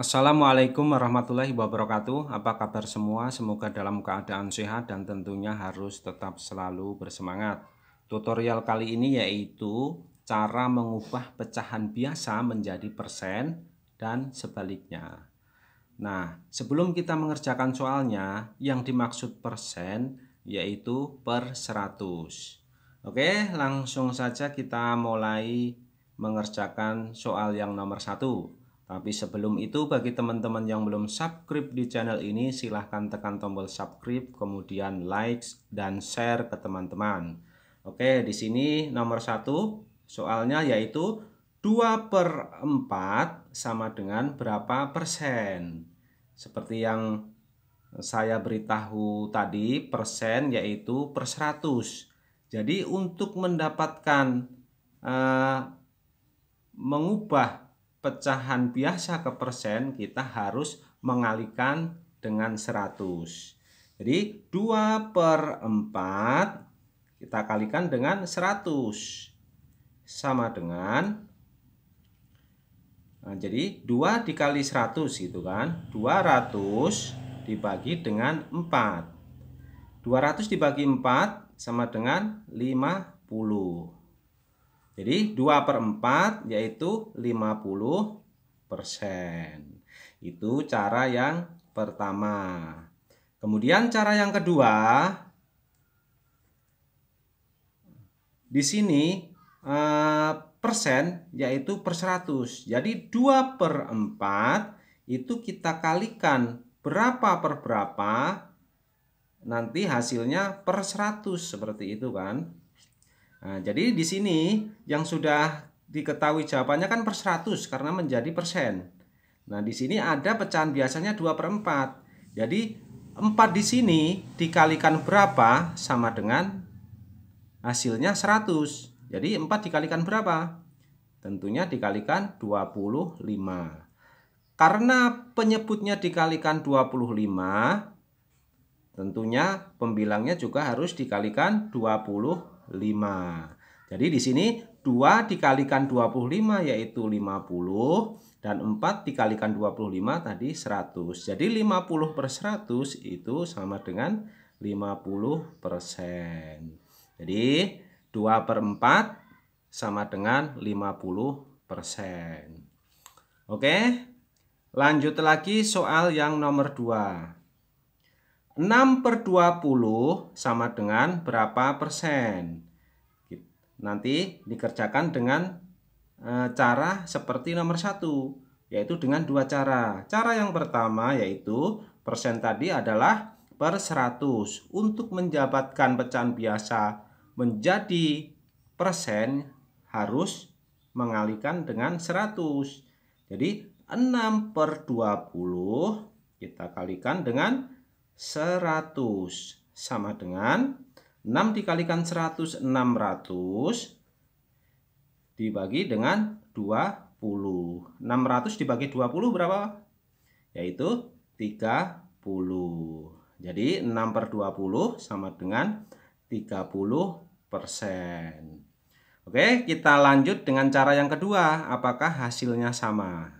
Assalamualaikum warahmatullahi wabarakatuh. Apa kabar semua? Semoga dalam keadaan sehat dan tentunya harus tetap selalu bersemangat. Tutorial kali ini yaitu cara mengubah pecahan biasa menjadi persen dan sebaliknya. Nah, sebelum kita mengerjakan soalnya, yang dimaksud persen yaitu per 100. Oke, langsung saja kita mulai mengerjakan soal yang nomor satu. Tapi sebelum itu bagi teman-teman yang belum subscribe di channel ini silahkan tekan tombol subscribe kemudian like dan share ke teman-teman. Oke di sini nomor satu soalnya yaitu 2 per 4 sama dengan berapa persen. Seperti yang saya beritahu tadi persen yaitu per 100. Jadi untuk mendapatkan uh, mengubah pecahan biasa ke persen kita harus mengalikan dengan 100. Jadi 2 per 4 kita kalikan dengan 100. Sama dengan nah, jadi 2 dikali 100 gitu kan. 200 dibagi dengan 4. 200 dibagi 4 sama dengan 50. Jadi 2 per 4 yaitu 50 persen. Itu cara yang pertama. Kemudian cara yang kedua, di sini eh, persen yaitu per 100. Jadi 2 per 4 itu kita kalikan berapa per berapa nanti hasilnya per 100 seperti itu kan. Nah, jadi di sini yang sudah diketahui jawabannya kan per 100 karena menjadi persen. Nah, di sini ada pecahan biasanya 2 per 4. Jadi 4 di sini dikalikan berapa sama dengan hasilnya 100. Jadi 4 dikalikan berapa? Tentunya dikalikan 25. Karena penyebutnya dikalikan 25, tentunya pembilangnya juga harus dikalikan 25. 5. Jadi di sini 2 dikalikan 25 yaitu 50 dan 4 dikalikan 25 tadi 100. Jadi 50 per 100 itu sama dengan 50 persen. Jadi 2 per 4 sama dengan 50 persen. Oke, lanjut lagi soal yang nomor 2. 6 per 20 sama dengan berapa persen? Gitu. Nanti dikerjakan dengan eh, cara seperti nomor satu, yaitu dengan dua cara. Cara yang pertama yaitu persen tadi adalah per 100. Untuk menjabatkan pecahan biasa menjadi persen harus mengalikan dengan 100. Jadi 6 per 20 kita kalikan dengan 100 sama dengan 6 dikalikan 100 600 dibagi dengan 20. 600 dibagi 20 berapa? Yaitu 30. Jadi 6 per 20 sama dengan 30 persen. Oke, kita lanjut dengan cara yang kedua. Apakah hasilnya sama?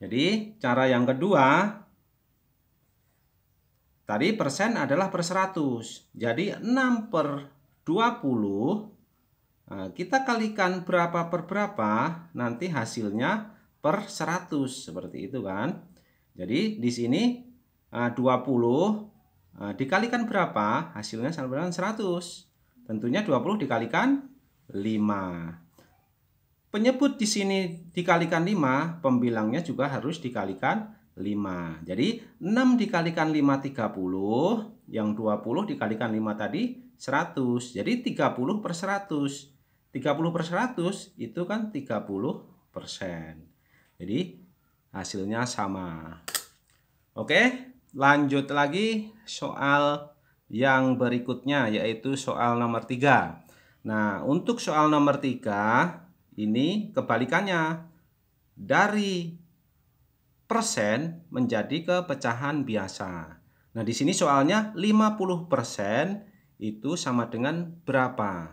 Jadi, cara yang kedua Tadi persen adalah per 100. Jadi 6 per 20. Nah, eh, kita kalikan berapa per berapa. Nanti hasilnya per 100. Seperti itu kan. Jadi di sini 20 eh, eh, dikalikan berapa? Hasilnya sama dengan 100. Tentunya 20 dikalikan 5. Penyebut di sini dikalikan 5. Pembilangnya juga harus dikalikan 5. Jadi 6 dikalikan 5 30, yang 20 dikalikan 5 tadi 100. Jadi 30 per 100. 30 per 100 itu kan 30 persen. Jadi hasilnya sama. Oke, lanjut lagi soal yang berikutnya yaitu soal nomor 3. Nah, untuk soal nomor 3 ini kebalikannya dari persen menjadi ke pecahan biasa. Nah, di sini soalnya 50% persen itu sama dengan berapa?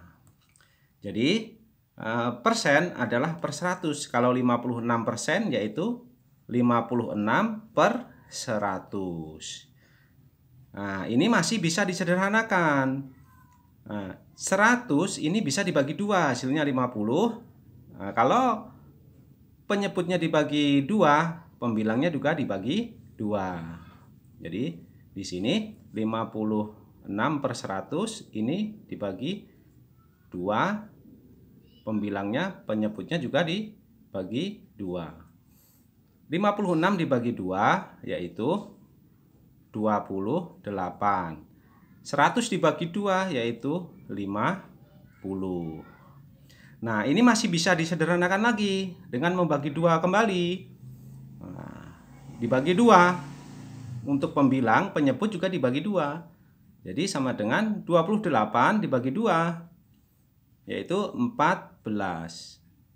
Jadi, eh, persen adalah per 100. Kalau 56% persen yaitu 56 per 100. Nah, ini masih bisa disederhanakan. Nah, 100 ini bisa dibagi dua, hasilnya 50. Nah, kalau penyebutnya dibagi dua, pembilangnya juga dibagi dua. Jadi di sini 56 per 100 ini dibagi dua pembilangnya penyebutnya juga dibagi dua 56 dibagi dua yaitu 28 100 dibagi dua yaitu 50 Nah ini masih bisa disederhanakan lagi dengan membagi dua kembali dibagi dua untuk pembilang penyebut juga dibagi dua jadi sama dengan 28 dibagi dua yaitu 14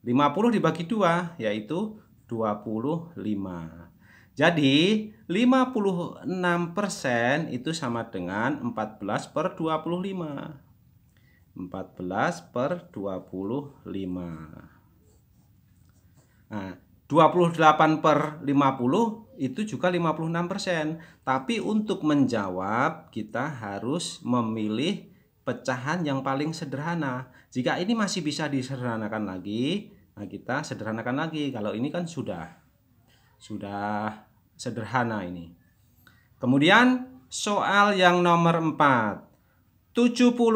50 dibagi dua yaitu 25 jadi 56% itu sama dengan 14 per 25 14 per 25 Nah, 28 per 50 itu juga 56%. persen, Tapi untuk menjawab kita harus memilih pecahan yang paling sederhana. Jika ini masih bisa disederhanakan lagi, nah kita sederhanakan lagi. Kalau ini kan sudah sudah sederhana ini. Kemudian soal yang nomor 4. 75%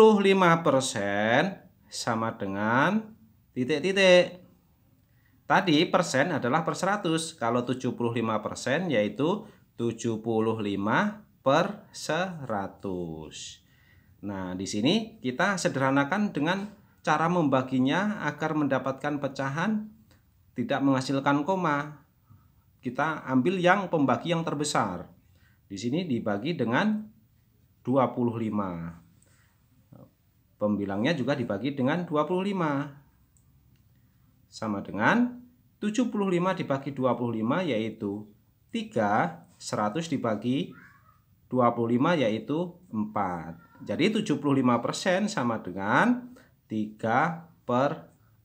persen sama dengan titik-titik Tadi persen adalah per 100. Kalau 75 persen yaitu 75 per 100. Nah, di sini kita sederhanakan dengan cara membaginya agar mendapatkan pecahan tidak menghasilkan koma. Kita ambil yang pembagi yang terbesar. Di sini dibagi dengan 25. Pembilangnya juga dibagi dengan 25 sama dengan 75 dibagi 25 yaitu 3, 100 dibagi 25 yaitu 4. Jadi 75% sama dengan 3 per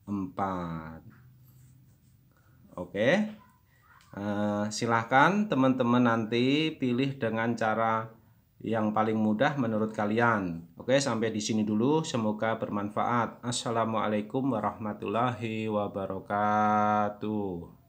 4. Oke. Eh, silahkan teman-teman nanti pilih dengan cara yang paling mudah menurut kalian. Oke, sampai di sini dulu. Semoga bermanfaat. Assalamualaikum warahmatullahi wabarakatuh.